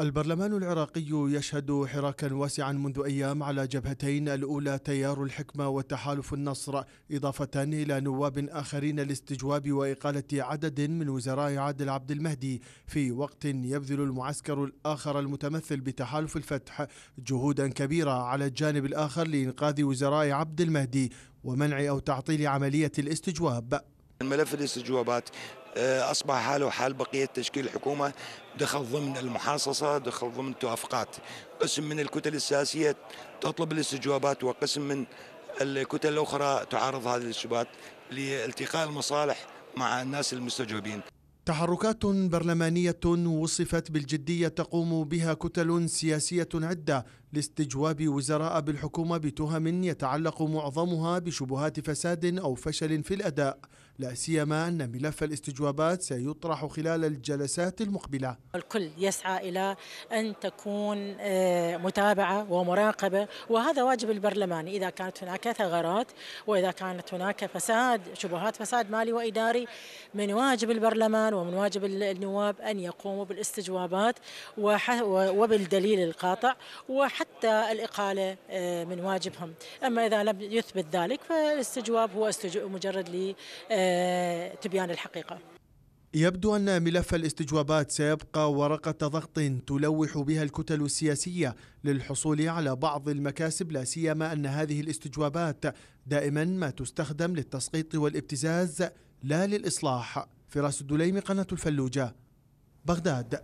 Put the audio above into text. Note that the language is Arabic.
البرلمان العراقي يشهد حراكا واسعا منذ ايام على جبهتين الاولى تيار الحكمه وتحالف النصر اضافه الى نواب اخرين لاستجواب واقاله عدد من وزراء عادل عبد المهدي في وقت يبذل المعسكر الاخر المتمثل بتحالف الفتح جهودا كبيره على الجانب الاخر لانقاذ وزراء عبد المهدي ومنع او تعطيل عمليه الاستجواب الملف الاستجوابات آه، اصبح حاله حال بقيه تشكيل الحكومه دخل ضمن المحاصصه دخل ضمن توافقات قسم من الكتل السياسيه تطلب الاستجوابات وقسم من الكتل الاخرى تعارض هذه الاستجوابات لالتقاء المصالح مع الناس المستجوبين تحركات برلمانية وصفت بالجدية تقوم بها كتل سياسية عدة لاستجواب وزراء بالحكومة بتهم يتعلق معظمها بشبهات فساد أو فشل في الأداء لا سيما أن ملف الاستجوابات سيطرح خلال الجلسات المقبلة الكل يسعى إلى أن تكون آه، متابعة ومراقبة وهذا واجب البرلمان إذا كانت هناك ثغرات وإذا كانت هناك فساد شبهات فساد مالي وإداري من واجب البرلمان ومن واجب النواب أن يقوموا بالاستجوابات وبالدليل القاطع وح حتى الإقالة آه، من واجبهم أما إذا لم يثبت ذلك فالاستجواب هو مجرد لتبيان آه، الحقيقة يبدو أن ملف الاستجوابات سيبقى ورقة ضغط تلوح بها الكتل السياسية للحصول على بعض المكاسب لا سيما أن هذه الاستجوابات دائما ما تستخدم للتسقيط والابتزاز لا للإصلاح فراس الدليم قناة الفلوجة بغداد